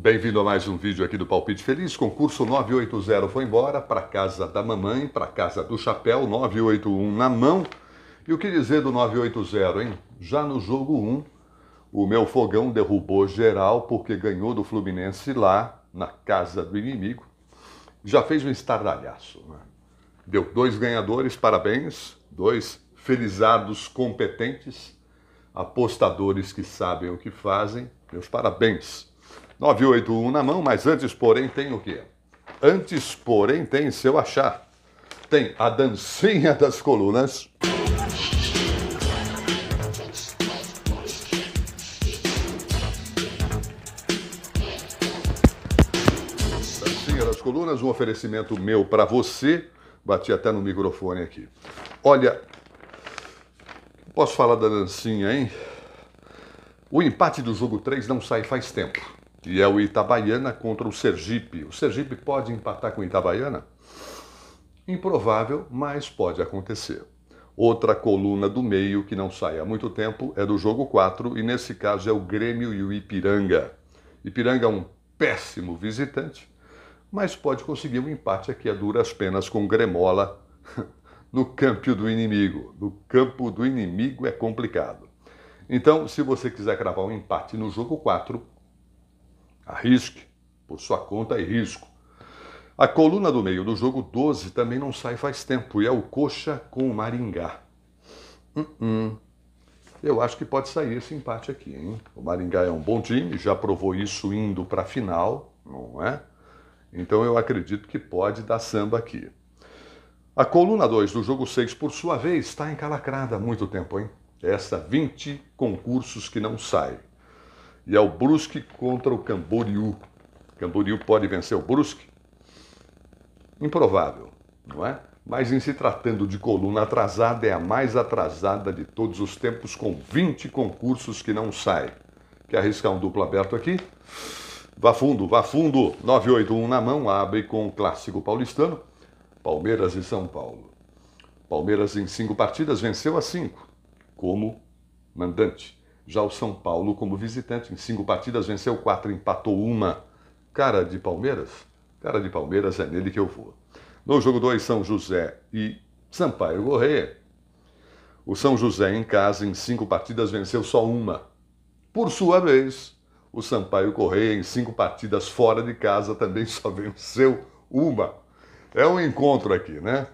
Bem-vindo a mais um vídeo aqui do Palpite Feliz. Concurso 980 foi embora para casa da mamãe, para casa do chapéu, 981 na mão. E o que dizer do 980, hein? Já no jogo 1, o meu fogão derrubou geral porque ganhou do Fluminense lá, na casa do inimigo. Já fez um estardalhaço. Né? Deu dois ganhadores, parabéns, dois felizados competentes, apostadores que sabem o que fazem. Meus parabéns. 981 na mão, mas antes, porém, tem o quê? Antes, porém, tem, seu achar, tem a dancinha das colunas. Dancinha das colunas, um oferecimento meu para você. Bati até no microfone aqui. Olha, posso falar da dancinha, hein? O empate do jogo 3 não sai faz tempo e é o Itabaiana contra o Sergipe. O Sergipe pode empatar com o Itabaiana? Improvável, mas pode acontecer. Outra coluna do meio que não sai há muito tempo é do jogo 4 e nesse caso é o Grêmio e o Ipiranga. Ipiranga é um péssimo visitante, mas pode conseguir um empate aqui a duras penas com Gremola no campo do inimigo. No campo do inimigo é complicado. Então, se você quiser cravar um empate no jogo 4, Arrisque, por sua conta e risco. A coluna do meio do jogo 12 também não sai faz tempo e é o Coxa com o Maringá. Uh -uh. Eu acho que pode sair esse empate aqui, hein? O Maringá é um bom time, já provou isso indo para a final, não é? Então eu acredito que pode dar samba aqui. A coluna 2 do jogo 6, por sua vez, está encalacrada há muito tempo, hein? Essa 20 concursos que não sai e é o Brusque contra o Camboriú. Camboriú pode vencer o Brusque? Improvável, não é? Mas em se tratando de coluna atrasada, é a mais atrasada de todos os tempos, com 20 concursos que não sai. Quer arriscar um duplo aberto aqui? Vá fundo, vá fundo. 981 na mão, abre com o clássico paulistano. Palmeiras e São Paulo. Palmeiras em cinco partidas venceu a cinco, como mandante. Já o São Paulo, como visitante, em cinco partidas, venceu quatro, empatou uma. Cara de Palmeiras? Cara de Palmeiras, é nele que eu vou. No jogo 2, São José e Sampaio Correia. O São José, em casa, em cinco partidas, venceu só uma. Por sua vez, o Sampaio Correia, em cinco partidas fora de casa, também só venceu uma. É um encontro aqui, né?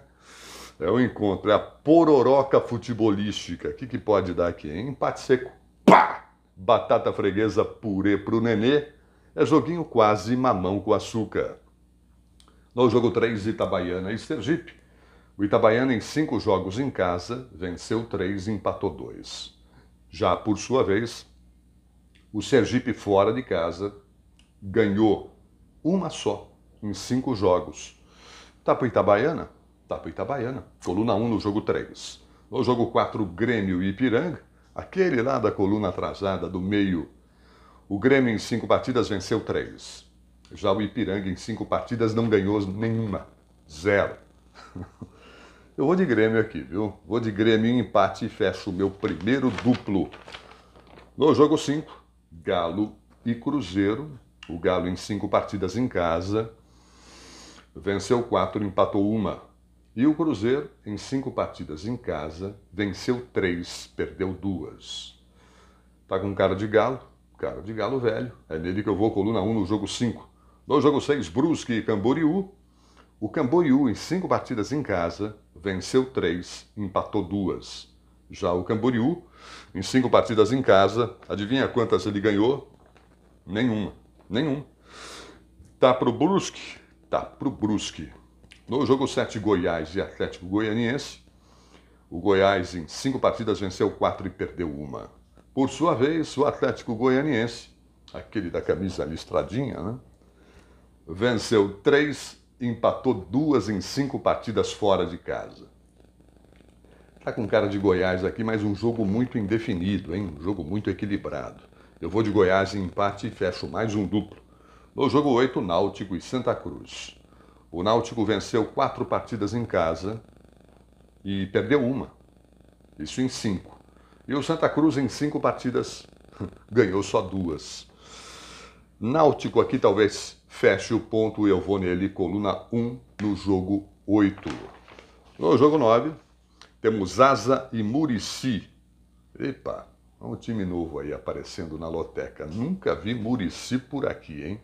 É um encontro, é a pororoca futebolística. O que, que pode dar aqui? Hein? Empate seco pá! Batata freguesa purê pro nenê. É joguinho quase mamão com açúcar. No jogo 3, Itabaiana e Sergipe. O Itabaiana, em cinco jogos em casa, venceu três e empatou dois. Já por sua vez, o Sergipe fora de casa ganhou uma só em cinco jogos. Tá pro Itabaiana? Tá pro Itabaiana. Coluna 1 no jogo 3. No jogo 4, Grêmio e Ipiranga. Aquele lá da coluna atrasada, do meio. O Grêmio em cinco partidas venceu três. Já o Ipiranga em cinco partidas não ganhou nenhuma. Zero. Eu vou de Grêmio aqui, viu? Vou de Grêmio em empate e fecho o meu primeiro duplo. No jogo 5, Galo e Cruzeiro. O Galo em cinco partidas em casa. Venceu quatro, empatou uma. E o Cruzeiro, em cinco partidas em casa, venceu três, perdeu duas. Tá com cara de galo, cara de galo velho. É nele que eu vou, coluna 1 no jogo 5. No jogo 6, Brusque e Camboriú. O Camboriú, em cinco partidas em casa, venceu três, empatou duas. Já o Camboriú, em cinco partidas em casa, adivinha quantas ele ganhou? Nenhuma, nenhum. Tá pro Brusque, tá pro Brusque. No jogo 7 Goiás e Atlético Goianiense, o Goiás em cinco partidas venceu quatro e perdeu uma. Por sua vez, o Atlético Goianiense, aquele da camisa listradinha, né? venceu três e empatou duas em cinco partidas fora de casa. Tá com cara de Goiás aqui, mas um jogo muito indefinido, hein? Um jogo muito equilibrado. Eu vou de Goiás em empate e fecho mais um duplo. No jogo 8, Náutico e Santa Cruz. O Náutico venceu quatro partidas em casa e perdeu uma. Isso em cinco. E o Santa Cruz, em cinco partidas, ganhou só duas. Náutico aqui talvez feche o ponto e eu vou nele, coluna 1, no jogo 8. No jogo 9, temos Zaza e Murici. Epa, um time novo aí aparecendo na loteca. Nunca vi Murici por aqui, hein?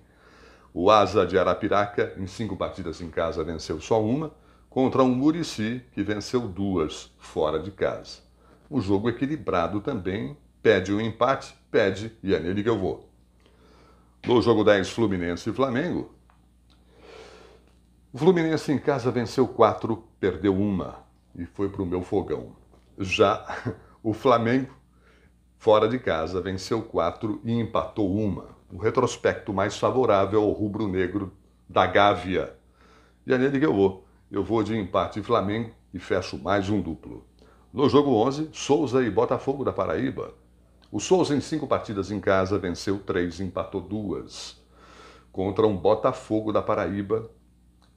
O Asa de Arapiraca, em cinco partidas em casa, venceu só uma, contra um Murici que venceu duas fora de casa. Um jogo equilibrado também, pede o um empate, pede e é nele que eu vou. No jogo 10, Fluminense e Flamengo. O Fluminense em casa venceu quatro, perdeu uma e foi para o meu fogão. Já o Flamengo, fora de casa, venceu quatro e empatou uma o retrospecto mais favorável ao rubro-negro da Gávea. E é que eu vou. Eu vou de empate Flamengo e fecho mais um duplo. No jogo 11, Souza e Botafogo da Paraíba. O Souza, em cinco partidas em casa, venceu três e empatou duas. Contra um Botafogo da Paraíba,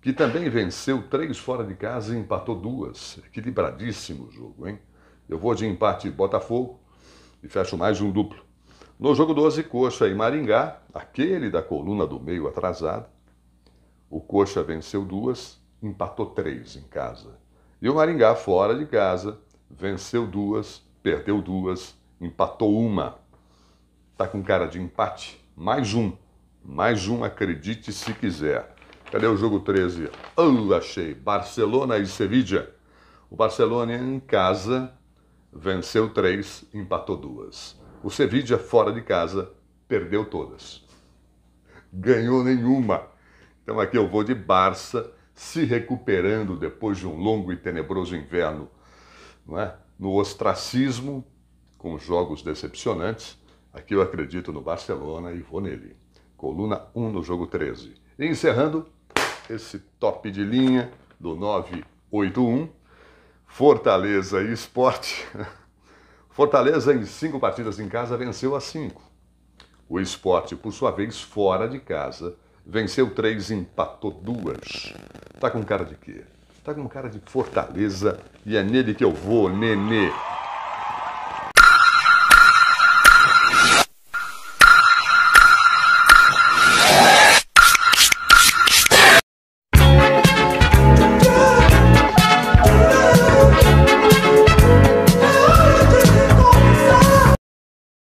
que também venceu três fora de casa e empatou duas. Equilibradíssimo o jogo, hein? Eu vou de empate Botafogo e fecho mais um duplo. No jogo 12, Coxa e Maringá, aquele da coluna do meio atrasado o Coxa venceu duas, empatou três em casa. E o Maringá, fora de casa, venceu duas, perdeu duas, empatou uma. Tá com cara de empate? Mais um. Mais um, acredite se quiser. Cadê o jogo 13? Oh, achei! Barcelona e Sevilla. O Barcelona em casa venceu três, empatou duas. O Sevilla, fora de casa, perdeu todas. Ganhou nenhuma. Então aqui eu vou de Barça, se recuperando depois de um longo e tenebroso inverno, não é? no ostracismo, com jogos decepcionantes. Aqui eu acredito no Barcelona e vou nele. Coluna 1 no jogo 13. E encerrando esse top de linha do 981, Fortaleza e Esporte. Fortaleza, em cinco partidas em casa, venceu as cinco. O esporte, por sua vez, fora de casa, venceu três, empatou duas. Tá com cara de quê? Tá com cara de Fortaleza e é nele que eu vou, nenê.